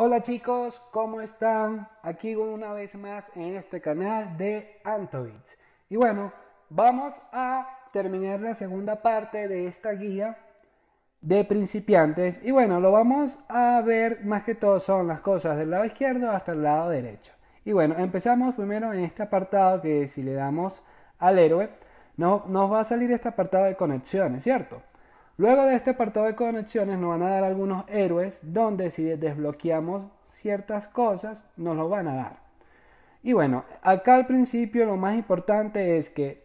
Hola chicos, ¿cómo están? Aquí una vez más en este canal de Antovich. Y bueno, vamos a terminar la segunda parte de esta guía de principiantes. Y bueno, lo vamos a ver más que todo son las cosas del lado izquierdo hasta el lado derecho. Y bueno, empezamos primero en este apartado que si le damos al héroe, no, nos va a salir este apartado de conexiones, ¿cierto? Luego de este apartado de conexiones nos van a dar algunos héroes donde si desbloqueamos ciertas cosas nos lo van a dar. Y bueno, acá al principio lo más importante es que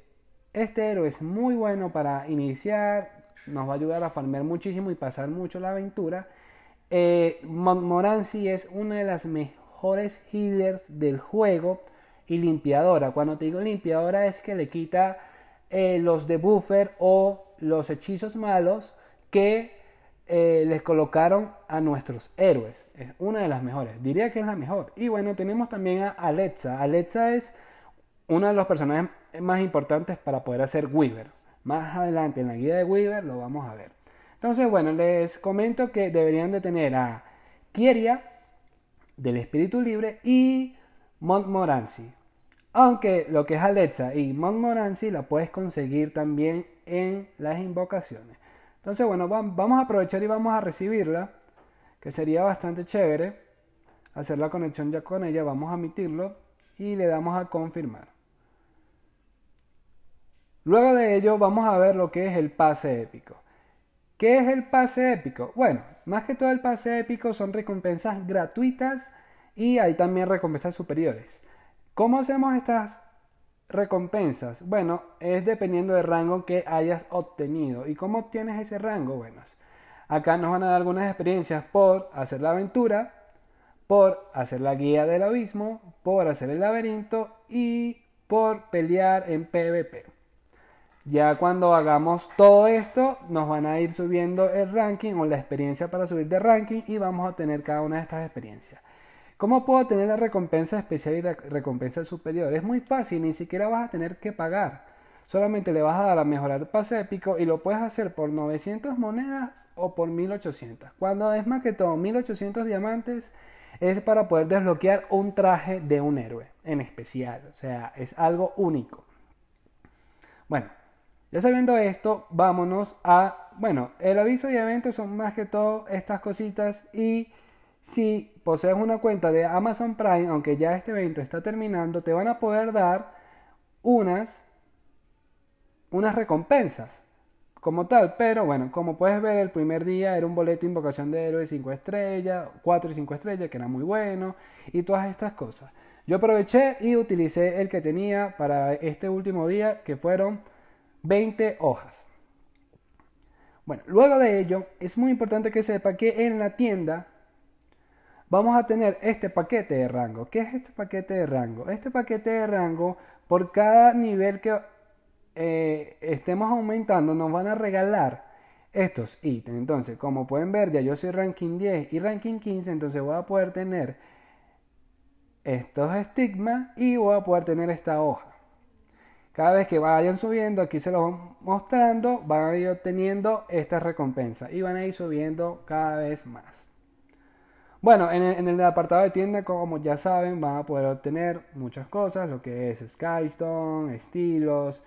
este héroe es muy bueno para iniciar, nos va a ayudar a farmear muchísimo y pasar mucho la aventura. Eh, Montmorency es una de las mejores healers del juego y limpiadora. Cuando te digo limpiadora es que le quita eh, los de o los hechizos malos que eh, les colocaron a nuestros héroes. Es una de las mejores, diría que es la mejor. Y bueno, tenemos también a Alexa. Alexa es uno de los personajes más importantes para poder hacer Weaver. Más adelante en la guía de Weaver lo vamos a ver. Entonces, bueno, les comento que deberían de tener a Kieria del Espíritu Libre y Montmorency. Aunque lo que es Alexa y Montmorency la puedes conseguir también en las invocaciones. Entonces, bueno, vamos a aprovechar y vamos a recibirla, que sería bastante chévere hacer la conexión ya con ella. Vamos a emitirlo y le damos a confirmar. Luego de ello, vamos a ver lo que es el pase épico. ¿Qué es el pase épico? Bueno, más que todo el pase épico son recompensas gratuitas y hay también recompensas superiores. ¿Cómo hacemos estas recompensas? Bueno, es dependiendo del rango que hayas obtenido. ¿Y cómo obtienes ese rango? Bueno, acá nos van a dar algunas experiencias por hacer la aventura, por hacer la guía del abismo, por hacer el laberinto y por pelear en PvP. Ya cuando hagamos todo esto, nos van a ir subiendo el ranking o la experiencia para subir de ranking y vamos a tener cada una de estas experiencias. ¿Cómo puedo tener la recompensa especial y la recompensa superior? Es muy fácil, ni siquiera vas a tener que pagar. Solamente le vas a dar a mejorar pase épico y lo puedes hacer por 900 monedas o por 1800. Cuando es más que todo 1800 diamantes es para poder desbloquear un traje de un héroe en especial. O sea, es algo único. Bueno, ya sabiendo esto, vámonos a... Bueno, el aviso y evento son más que todo estas cositas y si posees una cuenta de Amazon Prime, aunque ya este evento está terminando, te van a poder dar unas, unas recompensas como tal. Pero bueno, como puedes ver, el primer día era un boleto de invocación de héroe 5 estrellas, 4 y 5 estrellas, que era muy bueno, y todas estas cosas. Yo aproveché y utilicé el que tenía para este último día, que fueron 20 hojas. Bueno, luego de ello, es muy importante que sepa que en la tienda vamos a tener este paquete de rango. ¿Qué es este paquete de rango? Este paquete de rango, por cada nivel que eh, estemos aumentando, nos van a regalar estos ítems. Entonces, como pueden ver, ya yo soy ranking 10 y ranking 15, entonces voy a poder tener estos estigmas y voy a poder tener esta hoja. Cada vez que vayan subiendo, aquí se los van mostrando, van a ir obteniendo estas recompensas y van a ir subiendo cada vez más. Bueno, en el, apartado de tienda, como ya saben, van a poder obtener muchas cosas, lo que es Skystone, estilos,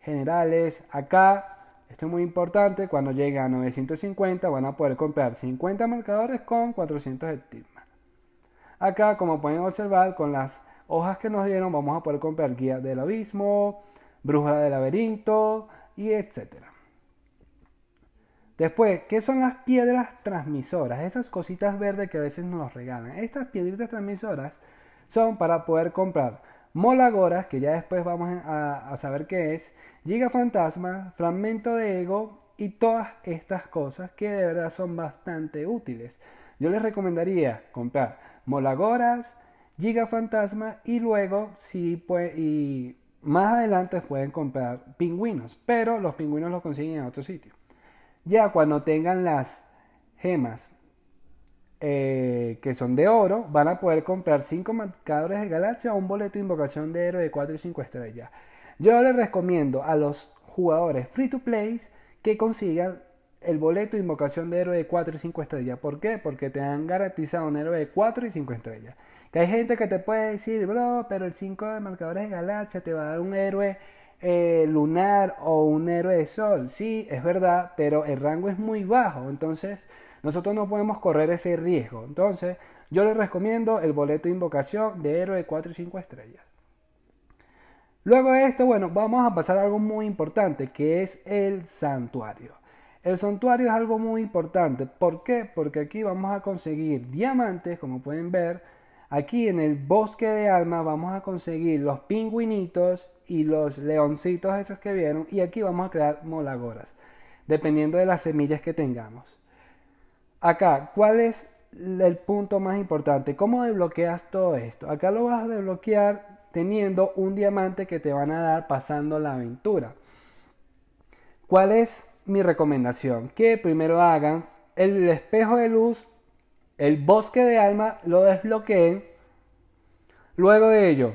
generales. Acá, esto es muy importante, cuando llega a 950 van a poder comprar 50 marcadores con 400 de estigmas. Acá, como pueden observar, con las hojas que nos dieron, vamos a poder comprar guía del abismo, bruja del laberinto y etcétera. Después, ¿qué son las piedras transmisoras? Esas cositas verdes que a veces nos regalan. Estas piedritas transmisoras son para poder comprar Molagoras, que ya después vamos a, saber qué es, fantasma, Fragmento de Ego y todas estas cosas que de verdad son bastante útiles. Yo les recomendaría comprar Molagoras, fantasma y luego, si y más adelante pueden comprar pingüinos, pero los pingüinos los consiguen en otro sitio. Ya cuando tengan las gemas eh, que son de oro, van a poder comprar 5 marcadores de galaxia o un boleto de invocación de héroe de 4 y 5 estrellas. Yo les recomiendo a los jugadores free to play que consigan el boleto de invocación de héroe de 4 y 5 estrellas. ¿Por qué? Porque te han garantizado un héroe de 4 y 5 estrellas. Que hay gente que te puede decir, bro, pero el 5 de marcadores de galaxia te va a dar un héroe eh, lunar o un héroe de sol. Sí, es verdad, pero el rango es muy bajo, entonces nosotros no podemos correr ese riesgo. Entonces, yo les recomiendo el boleto de invocación de héroe de 4 y 5 estrellas. Luego de esto, bueno, vamos a pasar a algo muy importante, que es el santuario. El santuario es algo muy importante. ¿Por qué? Porque aquí vamos a conseguir diamantes, como pueden ver, Aquí en el bosque de alma vamos a conseguir los pingüinitos y los leoncitos esos que vieron y aquí vamos a crear molagoras, dependiendo de las semillas que tengamos. Acá, ¿cuál es el punto más importante? ¿Cómo desbloqueas todo esto? Acá lo vas a desbloquear teniendo un diamante que te van a dar pasando la aventura. ¿Cuál es mi recomendación? Que primero hagan el espejo de luz el bosque de alma lo desbloqueen. Luego de ello,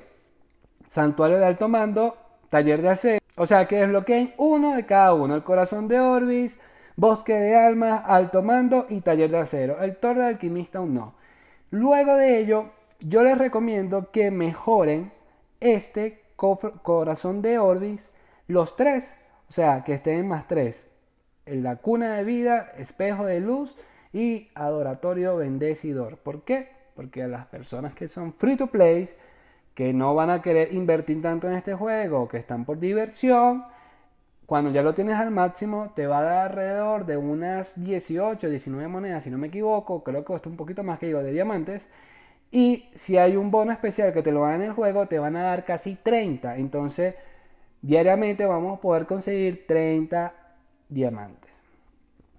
santuario de alto mando, taller de acero. O sea que desbloqueen uno de cada uno. El corazón de Orbis, bosque de Alma, alto mando y taller de acero. El torre de alquimista o no. Luego de ello, yo les recomiendo que mejoren este corazón de Orbis. Los tres. O sea, que estén más tres. En la cuna de vida, espejo de luz y adoratorio bendecidor. ¿Por qué? Porque a las personas que son free to play, que no van a querer invertir tanto en este juego, que están por diversión, cuando ya lo tienes al máximo, te va a dar alrededor de unas 18, 19 monedas, si no me equivoco, creo que cuesta un poquito más que digo de diamantes. Y si hay un bono especial que te lo dan en el juego, te van a dar casi 30. Entonces, diariamente vamos a poder conseguir 30 diamantes.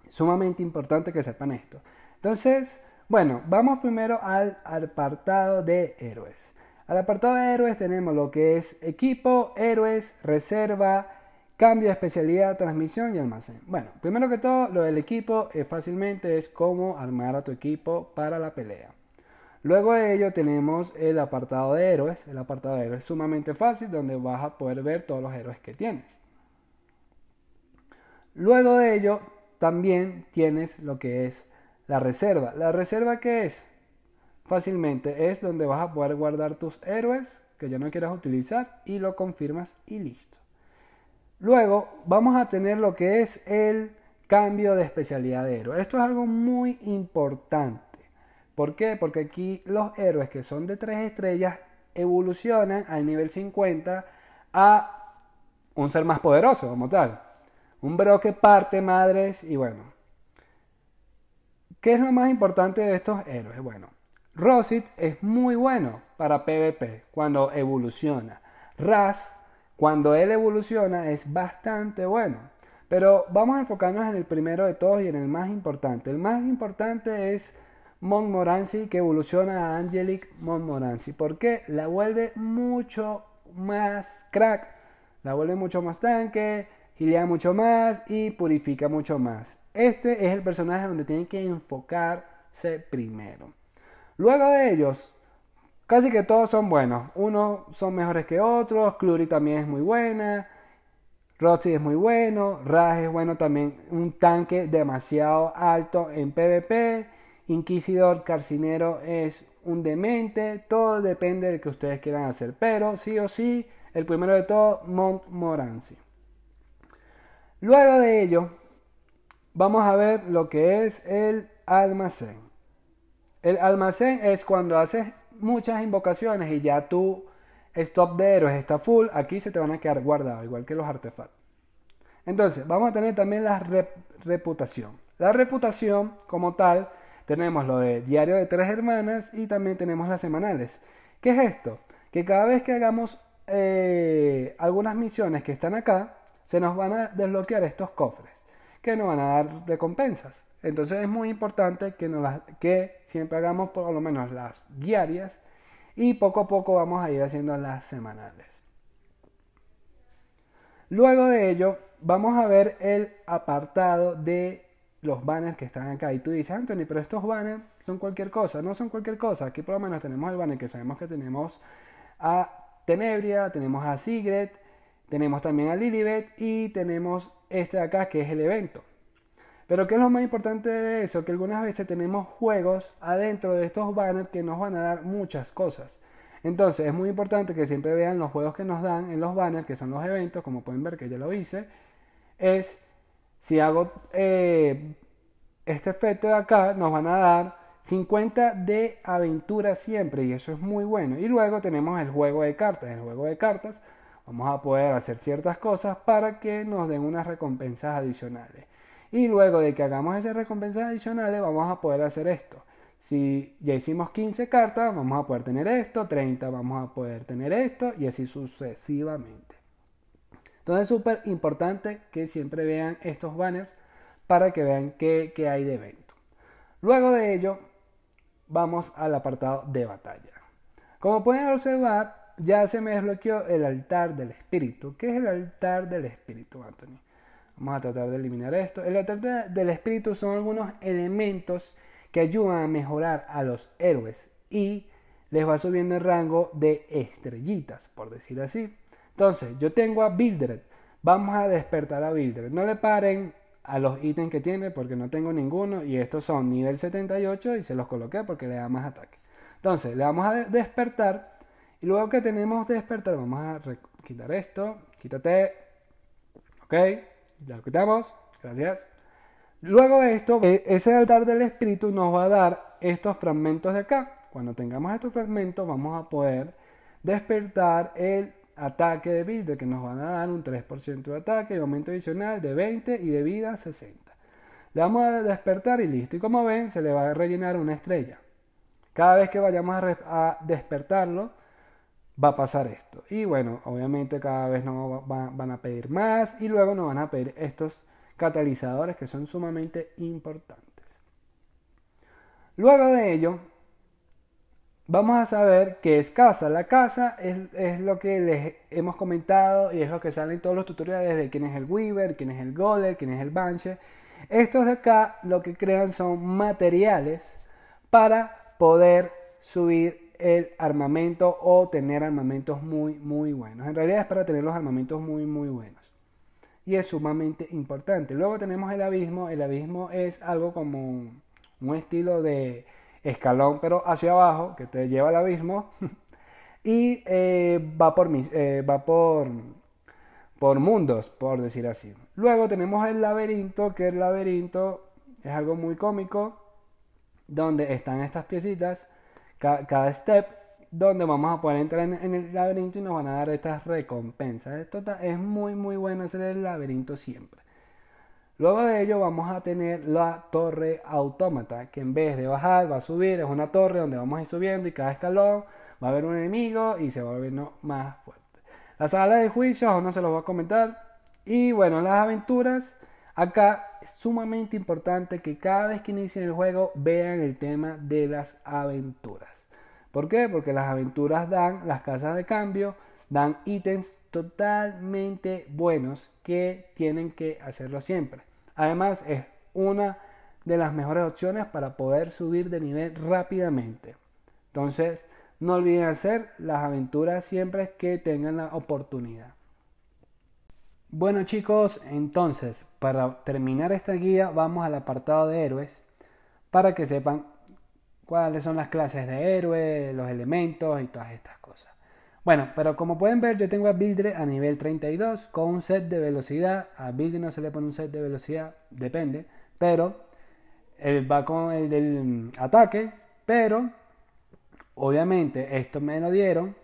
Sumamente importante que sepan esto. Entonces, bueno, vamos primero al apartado de héroes. Al apartado de héroes tenemos lo que es equipo, héroes, reserva, cambio de especialidad, transmisión y almacén. Bueno, primero que todo, lo del equipo es eh, fácilmente es cómo armar a tu equipo para la pelea. Luego de ello tenemos el apartado de héroes. El apartado de héroes es sumamente fácil donde vas a poder ver todos los héroes que tienes. Luego de ello también tienes lo que es la reserva. ¿La reserva qué es? Fácilmente es donde vas a poder guardar tus héroes que ya no quieras utilizar y lo confirmas y listo. Luego vamos a tener lo que es el cambio de especialidad de héroe. Esto es algo muy importante. ¿Por qué? Porque aquí los héroes que son de 3 estrellas evolucionan al nivel 50 a un ser más poderoso como tal. Un bro que parte madres y bueno. ¿Qué es lo más importante de estos héroes? Bueno, Rosit es muy bueno para PvP cuando evoluciona. Raz, cuando él evoluciona, es bastante bueno. Pero vamos a enfocarnos en el primero de todos y en el más importante. El más importante es Montmorency, que evoluciona a Angelic Montmorency. qué? la vuelve mucho más crack, la vuelve mucho más tanque, gilea mucho más y purifica mucho más. Este es el personaje donde tienen que enfocarse primero. Luego de ellos, casi que todos son buenos. Unos son mejores que otros. Cluri también es muy buena. Roxy es muy bueno. Raj es bueno también. Un tanque demasiado alto en PvP. Inquisidor Carcinero es un demente. Todo depende de lo que ustedes quieran hacer. Pero sí o sí, el primero de todo, Mont Luego de ello, vamos a ver lo que es el almacén. El almacén es cuando haces muchas invocaciones y ya tu stop de héroes está full, aquí se te van a quedar guardados, igual que los artefactos. Entonces, vamos a tener también la reputación. La reputación como tal, tenemos lo de Diario de Tres Hermanas y también tenemos las semanales. ¿Qué es esto? Que cada vez que hagamos eh, algunas misiones que están acá, se nos van a desbloquear estos cofres que nos van a dar recompensas. Entonces es muy importante que, que siempre hagamos por lo menos las diarias y poco a poco vamos a ir haciendo las semanales. Luego de ello, vamos a ver el apartado de los banners que están acá. Y tú dices, Anthony, pero estos banners son cualquier cosa. No son cualquier cosa. Aquí por lo menos tenemos el banner que sabemos que tenemos a Tenebria, tenemos a Sigret, tenemos también a Lilibet y tenemos este de acá que es el evento. Pero ¿qué es lo más importante de eso? Que algunas veces tenemos juegos adentro de estos banners que nos van a dar muchas cosas. Entonces es muy importante que siempre vean los juegos que nos dan en los banners, que son los eventos, como pueden ver que ya lo hice. Es, si hago eh, este efecto de acá, nos van a dar 50 de aventura siempre y eso es muy bueno. Y luego tenemos el juego de cartas. El juego de cartas vamos a poder hacer ciertas cosas para que nos den unas recompensas adicionales. Y luego de que hagamos esas recompensas adicionales, vamos a poder hacer esto. Si ya hicimos 15 cartas, vamos a poder tener esto, 30 vamos a poder tener esto y así sucesivamente. Entonces es súper importante que siempre vean estos banners para que vean qué, qué hay de evento. Luego de ello, vamos al apartado de batalla. Como pueden observar, ya se me desbloqueó el altar del espíritu. ¿Qué es el altar del espíritu, Anthony? Vamos a tratar de eliminar esto. El altar del espíritu son algunos elementos que ayudan a mejorar a los héroes y les va subiendo el rango de estrellitas, por decir así. Entonces, yo tengo a Bildred. Vamos a despertar a Bildred. No le paren a los ítems que tiene porque no tengo ninguno y estos son nivel 78 y se los coloqué porque le da más ataque. Entonces, le vamos a despertar y luego que tenemos despertar, vamos a quitar esto. Quítate. Ok. Ya lo quitamos. Gracias. Luego de esto, e-, ese altar del espíritu nos va a dar estos fragmentos de acá. Cuando tengamos estos fragmentos, vamos a poder despertar el ataque de builder, que nos van a dar un 3% de ataque y aumento adicional de 20 y de vida 60. Le vamos a despertar y listo. Y como ven, se le va a rellenar una estrella. Cada vez que vayamos a despertarlo, va a pasar esto. Y bueno, obviamente cada vez no van a pedir más y luego nos van a pedir estos catalizadores que son sumamente importantes. Luego de ello, vamos a saber qué es casa. La casa es, lo que les hemos comentado y es lo que sale en todos los tutoriales de quién es el Weaver, quién es el Goler, quién es el Banshee. Estos de acá lo que crean son materiales para poder subir el armamento o tener armamentos muy, muy buenos. En realidad es para tener los armamentos muy, muy buenos. Y es sumamente importante. Luego tenemos el abismo. El abismo es algo como un, estilo de escalón, pero hacia abajo, que te lleva al abismo. y eh, va, por, eh, va por, por mundos, por decir así. Luego tenemos el laberinto, que el laberinto es algo muy cómico, donde están estas piecitas cada, step donde vamos a poder entrar en, el laberinto y nos van a dar estas recompensas. Esto es muy muy bueno hacer el laberinto siempre. Luego de ello vamos a tener la torre autómata, que en vez de bajar va a subir, es una torre donde vamos a ir subiendo y cada escalón va a haber un enemigo y se va volviendo más fuerte. La sala de juicios aún no se los voy a comentar. Y bueno, las aventuras, acá es sumamente importante que cada vez que inicien el juego vean el tema de las aventuras. ¿Por qué? Porque las aventuras dan las casas de cambio, dan ítems totalmente buenos que tienen que hacerlo siempre. Además es una de las mejores opciones para poder subir de nivel rápidamente. Entonces, no olviden hacer las aventuras siempre que tengan la oportunidad. Bueno chicos, entonces para terminar esta guía vamos al apartado de héroes para que sepan cuáles son las clases de héroes, los elementos y todas estas cosas. Bueno, pero como pueden ver yo tengo a Bildre a nivel 32 con un set de velocidad. A Bildre no se le pone un set de velocidad, depende, pero él va con el del ataque, pero obviamente esto me lo dieron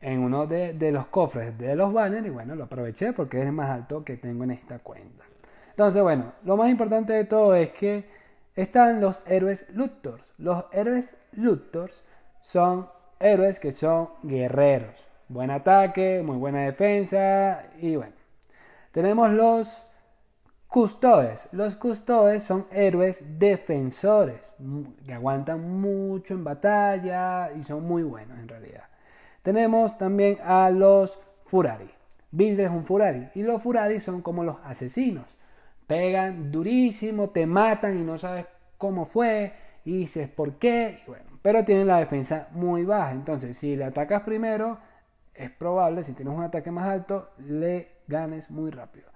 en uno de, los cofres de los banners y bueno, lo aproveché porque es el más alto que tengo en esta cuenta. Entonces, bueno, lo más importante de todo es que están los héroes lutters. Los héroes Luctors son héroes que son guerreros. Buen ataque, muy buena defensa y bueno. Tenemos los custodes. Los custodes son héroes defensores que aguantan mucho en batalla y son muy buenos en realidad. Tenemos también a los Furari. Bilder es un Furari y los Furari son como los asesinos. Pegan durísimo, te matan y no sabes cómo fue y dices por qué. pero tienen la defensa muy baja. Entonces, si le atacas primero, es probable, si tienes un ataque más alto, le ganes muy rápido.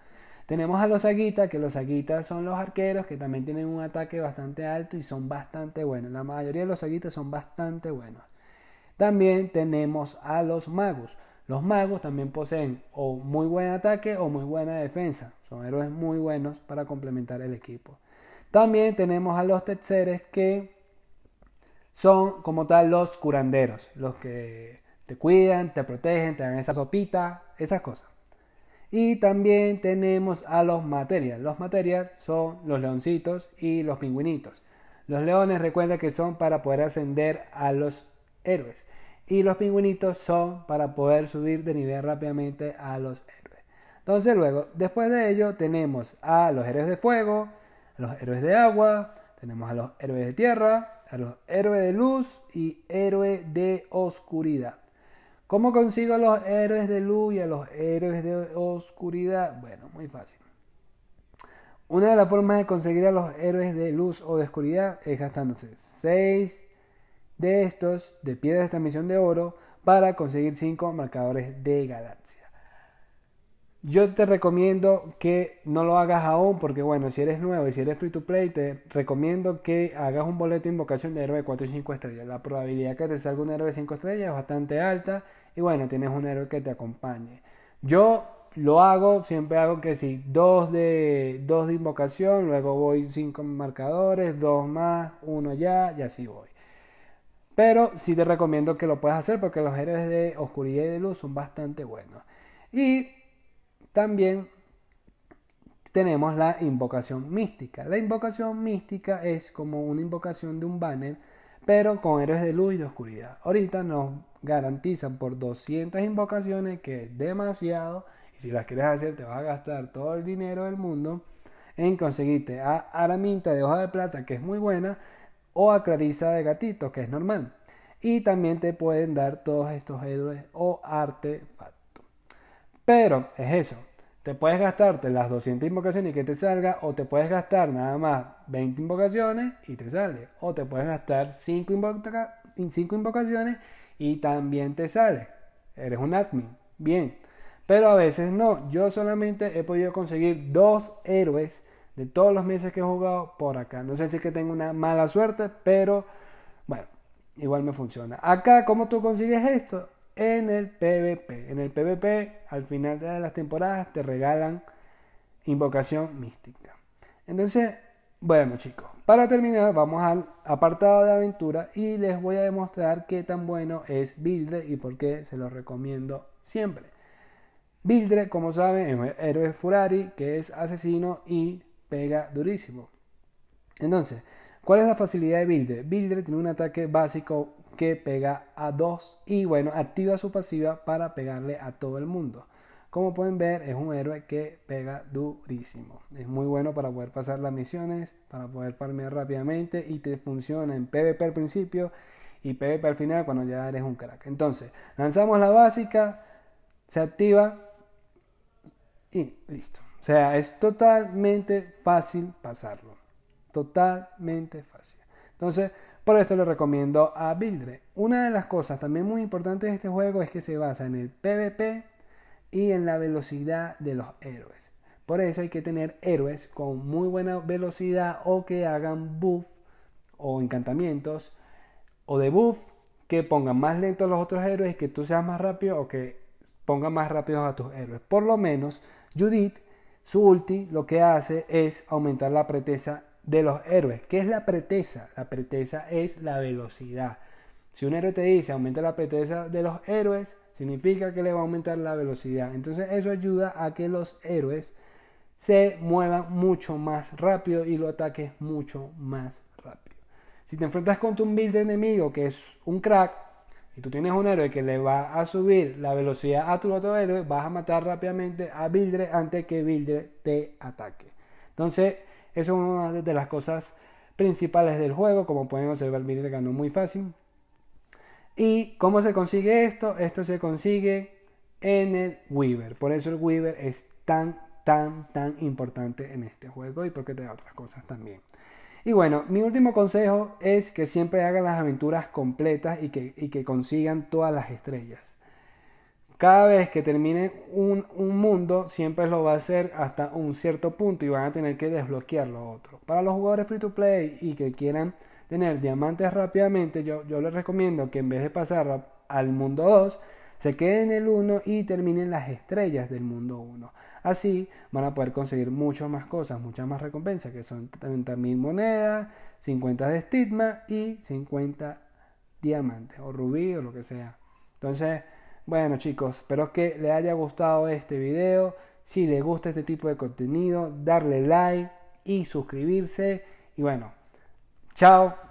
Tenemos a los aguitas, que los aguitas son los arqueros que también tienen un ataque bastante alto y son bastante buenos. La mayoría de los aguitas son bastante buenos. También tenemos a los magos. Los magos también poseen o muy buen ataque o muy buena defensa. Son héroes muy buenos para complementar el equipo. También tenemos a los terceres que son como tal los curanderos, los que te cuidan, te protegen, te dan esa sopita, esas cosas. Y también tenemos a los material. Los material son los leoncitos y los pingüinitos. Los leones recuerda que son para poder ascender a los héroes. Y los pingüinitos son para poder subir de nivel rápidamente a los héroes. Entonces luego, después de ello, tenemos a los héroes de fuego, a los héroes de agua, tenemos a los héroes de tierra, a los héroes de luz y héroes de oscuridad. ¿Cómo consigo a los héroes de luz y a los héroes de oscuridad? Bueno, muy fácil. Una de las formas de conseguir a los héroes de luz o de oscuridad es gastándose 6 de estos de piedras de transmisión de oro para conseguir 5 marcadores de galaxia. Yo te recomiendo que no lo hagas aún porque bueno, si eres nuevo y si eres free to play, te recomiendo que hagas un boleto de invocación de héroe de 4 y 5 estrellas. La probabilidad que te salga un héroe de 5 estrellas es bastante alta y bueno, tienes un héroe que te acompañe. Yo lo hago, siempre hago que si sí, dos de, dos de invocación, luego voy cinco marcadores, dos más, uno ya y así voy. Pero sí te recomiendo que lo puedas hacer porque los héroes de oscuridad y de luz son bastante buenos. Y también tenemos la invocación mística. La invocación mística es como una invocación de un banner, pero con héroes de luz y de oscuridad. Ahorita nos garantizan por 200 invocaciones, que es demasiado, y si las quieres hacer te vas a gastar todo el dinero del mundo en conseguirte a Araminta de hoja de plata, que es muy buena, o aclariza de gatito, que es normal. Y también te pueden dar todos estos héroes o artefactos. Pero es eso. Te puedes gastarte las 200 invocaciones y que te salga, o te puedes gastar nada más 20 invocaciones y te sale, o te puedes gastar 5, invocaciones y también te sale. Eres un admin. Bien. Pero a veces no. Yo solamente he podido conseguir dos héroes de todos los meses que he jugado por acá. No sé si es que tengo una mala suerte, pero bueno, igual me funciona. Acá, ¿cómo tú consigues esto? En el PvP. En el PvP, al final de las temporadas, te regalan invocación mística. Entonces, bueno chicos, para terminar vamos al apartado de aventura y les voy a demostrar qué tan bueno es Bildre y por qué se lo recomiendo siempre. Bildre, como saben, es un héroe Furari que es asesino y pega durísimo. Entonces, ¿cuál es la facilidad de Builder? Builder tiene un ataque básico que pega a dos y bueno, activa su pasiva para pegarle a todo el mundo. Como pueden ver, es un héroe que pega durísimo. Es muy bueno para poder pasar las misiones, para poder farmear rápidamente y te funciona en PvP al principio y PvP al final cuando ya eres un crack. Entonces, lanzamos la básica, se activa y listo. O sea, es totalmente fácil pasarlo. Totalmente fácil. Entonces, por esto le recomiendo a Bildre. Una de las cosas también muy importantes de este juego es que se basa en el PvP y en la velocidad de los héroes. Por eso hay que tener héroes con muy buena velocidad o que hagan buff o encantamientos o de buff que pongan más a los otros héroes, Y que tú seas más rápido o que pongan más rápidos a tus héroes. Por lo menos Judith su ulti lo que hace es aumentar la preteza de los héroes. ¿Qué es la preteza? La preteza es la velocidad. Si un héroe te dice aumenta la preteza de los héroes, significa que le va a aumentar la velocidad. Entonces eso ayuda a que los héroes se muevan mucho más rápido y lo ataques mucho más rápido. Si te enfrentas contra un build enemigo que es un crack, tú tienes un héroe que le va a subir la velocidad a tu otro héroe, vas a matar rápidamente a Bildre antes que Bildre te ataque. Entonces, eso es una de las cosas principales del juego. Como pueden observar, Bildre ganó muy fácil. ¿Y cómo se consigue esto? Esto se consigue en el Weaver. Por eso el Weaver es tan, tan, tan importante en este juego y porque te da otras cosas también. Y bueno, mi último consejo es que siempre hagan las aventuras completas y que, consigan todas las estrellas. Cada vez que termine un, mundo, siempre lo va a hacer hasta un cierto punto y van a tener que desbloquear lo otro. Para los jugadores free to play y que quieran tener diamantes rápidamente, yo, yo les recomiendo que en vez de pasar al mundo 2, se quede en el 1 y terminen las estrellas del mundo 1. Así van a poder conseguir muchas más cosas, muchas más recompensas, que son 30.000 monedas, 50 de estigma y 50 diamantes o rubí o lo que sea. Entonces, bueno chicos, espero que les haya gustado este video. Si les gusta este tipo de contenido, darle like y suscribirse. Y bueno, chao.